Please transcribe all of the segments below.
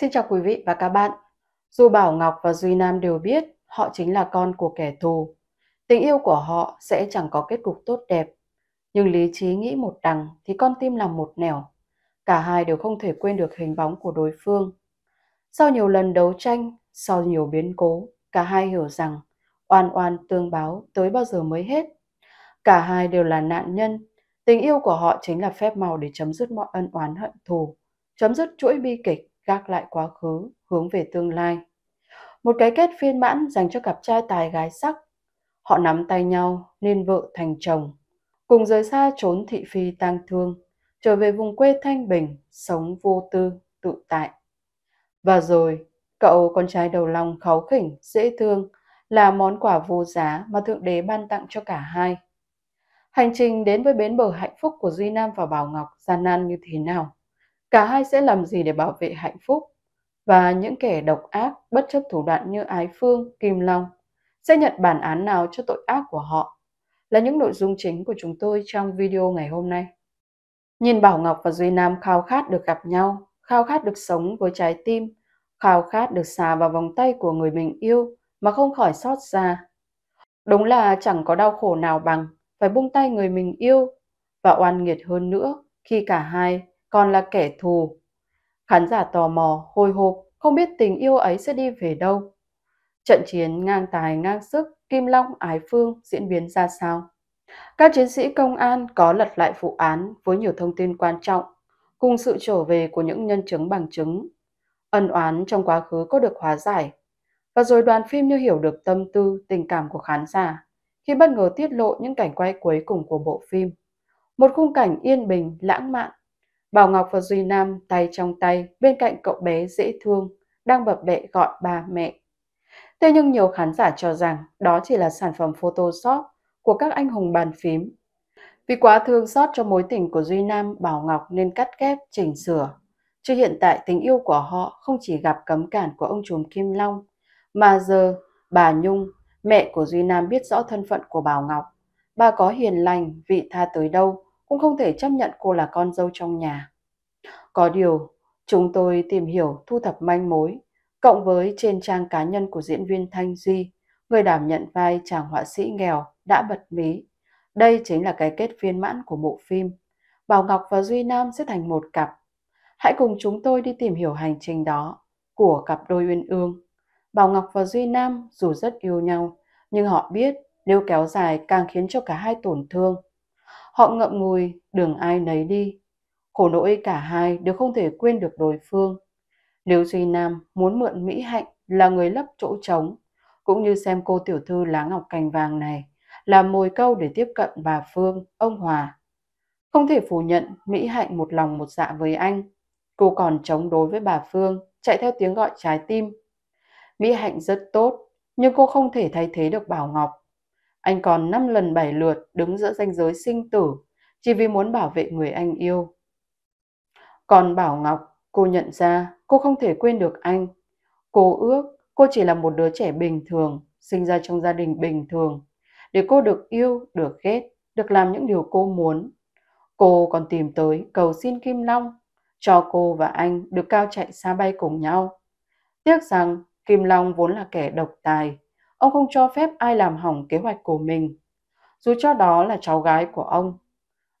Xin chào quý vị và các bạn. Dù Bảo Ngọc và Duy Nam đều biết họ chính là con của kẻ thù, tình yêu của họ sẽ chẳng có kết cục tốt đẹp. Nhưng lý trí nghĩ một đằng thì con tim làm một nẻo. Cả hai đều không thể quên được hình bóng của đối phương. Sau nhiều lần đấu tranh, sau nhiều biến cố, cả hai hiểu rằng oan oan tương báo tới bao giờ mới hết. Cả hai đều là nạn nhân, tình yêu của họ chính là phép màu để chấm dứt mọi ân oán hận thù, chấm dứt chuỗi bi kịch gác lại quá khứ, hướng về tương lai. Một cái kết phiên mãn dành cho cặp trai tài gái sắc. Họ nắm tay nhau nên vợ thành chồng, cùng rời xa trốn thị phi tang thương, trở về vùng quê thanh bình, sống vô tư, tự tại. Và rồi, cậu con trai đầu lòng kháu khỉnh, dễ thương là món quà vô giá mà Thượng Đế ban tặng cho cả hai. Hành trình đến với bến bờ hạnh phúc của Duy Nam và Bảo Ngọc gian nan như thế nào? cả hai sẽ làm gì để bảo vệ hạnh phúc và những kẻ độc ác bất chấp thủ đoạn như ái phương kim long sẽ nhận bản án nào cho tội ác của họ là những nội dung chính của chúng tôi trong video ngày hôm nay nhìn bảo ngọc và duy nam khao khát được gặp nhau khao khát được sống với trái tim khao khát được xà vào vòng tay của người mình yêu mà không khỏi xót xa đúng là chẳng có đau khổ nào bằng phải buông tay người mình yêu và oan nghiệt hơn nữa khi cả hai còn là kẻ thù. Khán giả tò mò, hồi hộp, không biết tình yêu ấy sẽ đi về đâu. Trận chiến ngang tài ngang sức, Kim Long Ái Phương diễn biến ra sao? Các chiến sĩ công an có lật lại vụ án với nhiều thông tin quan trọng, cùng sự trở về của những nhân chứng bằng chứng. Ân oán trong quá khứ có được hóa giải. Và rồi đoàn phim như hiểu được tâm tư, tình cảm của khán giả khi bất ngờ tiết lộ những cảnh quay cuối cùng của bộ phim. Một khung cảnh yên bình, lãng mạn Bảo Ngọc và Duy Nam tay trong tay bên cạnh cậu bé dễ thương đang bập bẹ gọi ba mẹ. Thế nhưng nhiều khán giả cho rằng đó chỉ là sản phẩm Photoshop của các anh hùng bàn phím. Vì quá thương xót cho mối tình của Duy Nam, Bảo Ngọc nên cắt ghép, chỉnh sửa. Chứ hiện tại tình yêu của họ không chỉ gặp cấm cản của ông trùm Kim Long, mà giờ bà Nhung, mẹ của Duy Nam biết rõ thân phận của Bảo Ngọc. Bà có hiền lành, vị tha tới đâu, cũng không thể chấp nhận cô là con dâu trong nhà. Có điều, chúng tôi tìm hiểu thu thập manh mối, cộng với trên trang cá nhân của diễn viên Thanh Duy, người đảm nhận vai chàng họa sĩ nghèo đã bật mí. Đây chính là cái kết viên mãn của bộ phim. Bảo Ngọc và Duy Nam sẽ thành một cặp. Hãy cùng chúng tôi đi tìm hiểu hành trình đó của cặp đôi uyên ương. Bảo Ngọc và Duy Nam dù rất yêu nhau, nhưng họ biết nếu kéo dài càng khiến cho cả hai tổn thương. Họ ngậm ngùi, đường ai nấy đi. Khổ nỗi cả hai đều không thể quên được đối phương. nếu Duy Nam muốn mượn Mỹ Hạnh là người lấp chỗ trống, cũng như xem cô tiểu thư lá ngọc cành vàng này là mồi câu để tiếp cận bà Phương, ông Hòa. Không thể phủ nhận Mỹ Hạnh một lòng một dạ với anh. Cô còn chống đối với bà Phương, chạy theo tiếng gọi trái tim. Mỹ Hạnh rất tốt, nhưng cô không thể thay thế được Bảo Ngọc. Anh còn năm lần 7 lượt đứng giữa ranh giới sinh tử chỉ vì muốn bảo vệ người anh yêu. Còn Bảo Ngọc, cô nhận ra cô không thể quên được anh. Cô ước cô chỉ là một đứa trẻ bình thường, sinh ra trong gia đình bình thường. Để cô được yêu, được ghét, được làm những điều cô muốn. Cô còn tìm tới cầu xin Kim Long cho cô và anh được cao chạy xa bay cùng nhau. Tiếc rằng Kim Long vốn là kẻ độc tài, Ông không cho phép ai làm hỏng kế hoạch của mình, dù cho đó là cháu gái của ông.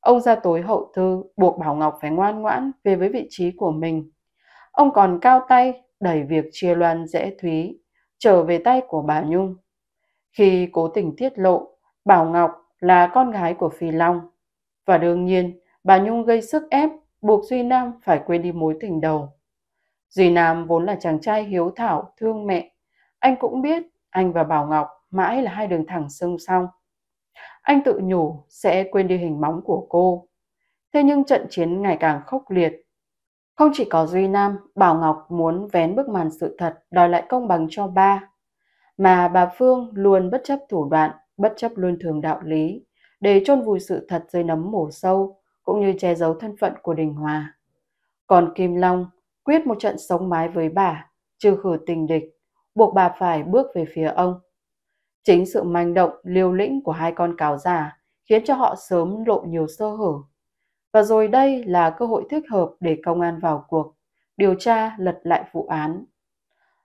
Ông ra tối hậu thư buộc Bảo Ngọc phải ngoan ngoãn về với vị trí của mình. Ông còn cao tay đẩy việc chia loan dễ thúy trở về tay của bà Nhung. Khi cố tình tiết lộ, Bảo Ngọc là con gái của Phi Long. Và đương nhiên, bà Nhung gây sức ép buộc Duy Nam phải quên đi mối tình đầu. Duy Nam vốn là chàng trai hiếu thảo, thương mẹ. Anh cũng biết anh và Bảo Ngọc mãi là hai đường thẳng song song. Anh tự nhủ sẽ quên đi hình bóng của cô. Thế nhưng trận chiến ngày càng khốc liệt. Không chỉ có Duy Nam, Bảo Ngọc muốn vén bức màn sự thật đòi lại công bằng cho ba. Mà bà Phương luôn bất chấp thủ đoạn, bất chấp luôn thường đạo lý, để chôn vùi sự thật dưới nấm mổ sâu, cũng như che giấu thân phận của Đình Hòa. Còn Kim Long quyết một trận sống mái với bà, trừ khử tình địch, buộc bà phải bước về phía ông. Chính sự manh động, liều lĩnh của hai con cáo già khiến cho họ sớm lộ nhiều sơ hở. Và rồi đây là cơ hội thích hợp để công an vào cuộc, điều tra lật lại vụ án.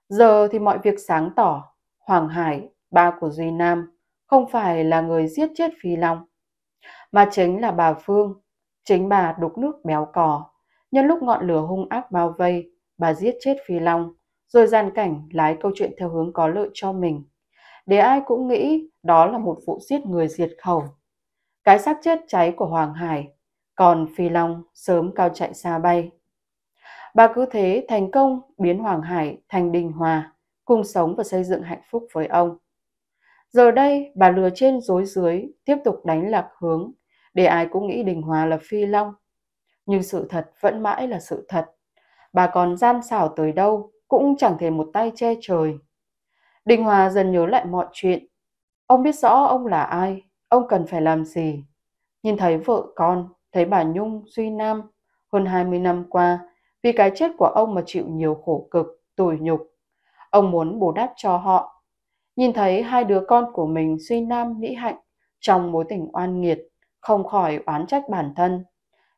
Giờ thì mọi việc sáng tỏ, Hoàng Hải, ba của Duy Nam, không phải là người giết chết Phi Long, mà chính là bà Phương. Chính bà đục nước béo cò, nhân lúc ngọn lửa hung ác bao vây, bà giết chết Phi Long rồi gian cảnh lái câu chuyện theo hướng có lợi cho mình. Để ai cũng nghĩ đó là một vụ giết người diệt khẩu. Cái xác chết cháy của Hoàng Hải, còn Phi Long sớm cao chạy xa bay. Bà cứ thế thành công biến Hoàng Hải thành đình hòa, cùng sống và xây dựng hạnh phúc với ông. Giờ đây, bà lừa trên dối dưới, tiếp tục đánh lạc hướng, để ai cũng nghĩ đình hòa là Phi Long. Nhưng sự thật vẫn mãi là sự thật. Bà còn gian xảo tới đâu cũng chẳng thể một tay che trời. Đình Hòa dần nhớ lại mọi chuyện. Ông biết rõ ông là ai, ông cần phải làm gì. Nhìn thấy vợ con, thấy bà Nhung, Duy Nam, hơn 20 năm qua, vì cái chết của ông mà chịu nhiều khổ cực, tủi nhục. Ông muốn bù đắp cho họ. Nhìn thấy hai đứa con của mình Duy Nam, Mỹ Hạnh trong mối tình oan nghiệt, không khỏi oán trách bản thân.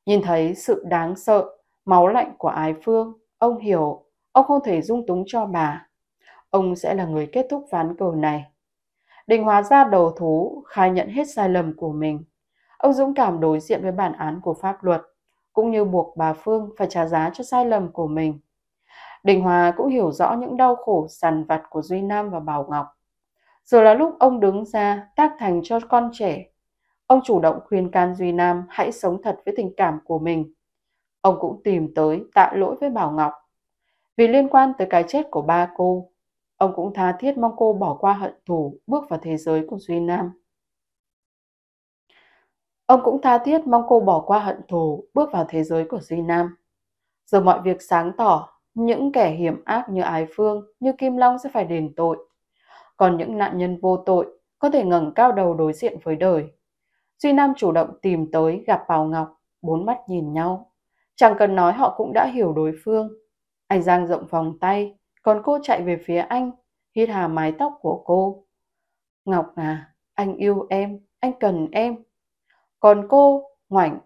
Nhìn thấy sự đáng sợ, máu lạnh của Ái Phương, ông hiểu Ông không thể dung túng cho bà. Ông sẽ là người kết thúc ván cờ này. Đình hóa ra đầu thú, khai nhận hết sai lầm của mình. Ông dũng cảm đối diện với bản án của pháp luật, cũng như buộc bà Phương phải trả giá cho sai lầm của mình. Đình Hòa cũng hiểu rõ những đau khổ sằn vặt của Duy Nam và Bảo Ngọc. Rồi là lúc ông đứng ra tác thành cho con trẻ. Ông chủ động khuyên can Duy Nam hãy sống thật với tình cảm của mình. Ông cũng tìm tới tạ lỗi với Bảo Ngọc vì liên quan tới cái chết của ba cô. Ông cũng tha thiết mong cô bỏ qua hận thù, bước vào thế giới của Duy Nam. Ông cũng tha thiết mong cô bỏ qua hận thù, bước vào thế giới của Duy Nam. Giờ mọi việc sáng tỏ, những kẻ hiểm ác như Ái Phương, như Kim Long sẽ phải đền tội. Còn những nạn nhân vô tội có thể ngẩng cao đầu đối diện với đời. Duy Nam chủ động tìm tới gặp Bảo Ngọc, bốn mắt nhìn nhau. Chẳng cần nói họ cũng đã hiểu đối phương. Anh giang rộng vòng tay, còn cô chạy về phía anh, hít hà mái tóc của cô. Ngọc à, anh yêu em, anh cần em. Còn cô, ngoảnh.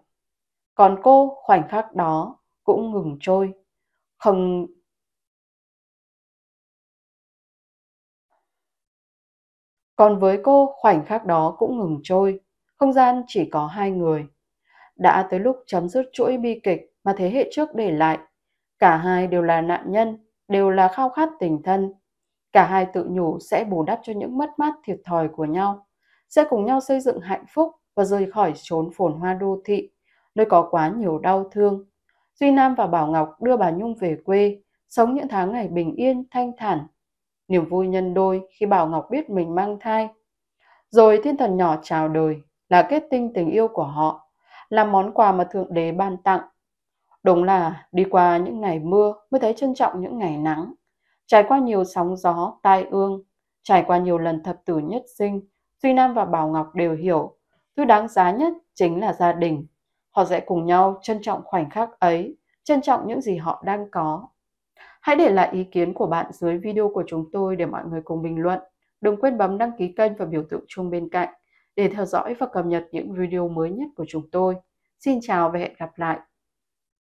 Còn cô, khoảnh khắc đó, cũng ngừng trôi. Không... Còn với cô, khoảnh khắc đó cũng ngừng trôi. Không gian chỉ có hai người. Đã tới lúc chấm dứt chuỗi bi kịch mà thế hệ trước để lại Cả hai đều là nạn nhân, đều là khao khát tình thân. Cả hai tự nhủ sẽ bù đắp cho những mất mát thiệt thòi của nhau, sẽ cùng nhau xây dựng hạnh phúc và rời khỏi trốn phồn hoa đô thị, nơi có quá nhiều đau thương. Duy Nam và Bảo Ngọc đưa bà Nhung về quê, sống những tháng ngày bình yên, thanh thản. Niềm vui nhân đôi khi Bảo Ngọc biết mình mang thai. Rồi thiên thần nhỏ chào đời là kết tinh tình yêu của họ, là món quà mà Thượng Đế ban tặng Đúng là đi qua những ngày mưa mới thấy trân trọng những ngày nắng. Trải qua nhiều sóng gió, tai ương, trải qua nhiều lần thập tử nhất sinh, Duy Nam và Bảo Ngọc đều hiểu, thứ đáng giá nhất chính là gia đình. Họ sẽ cùng nhau trân trọng khoảnh khắc ấy, trân trọng những gì họ đang có. Hãy để lại ý kiến của bạn dưới video của chúng tôi để mọi người cùng bình luận. Đừng quên bấm đăng ký kênh và biểu tượng chuông bên cạnh để theo dõi và cập nhật những video mới nhất của chúng tôi. Xin chào và hẹn gặp lại!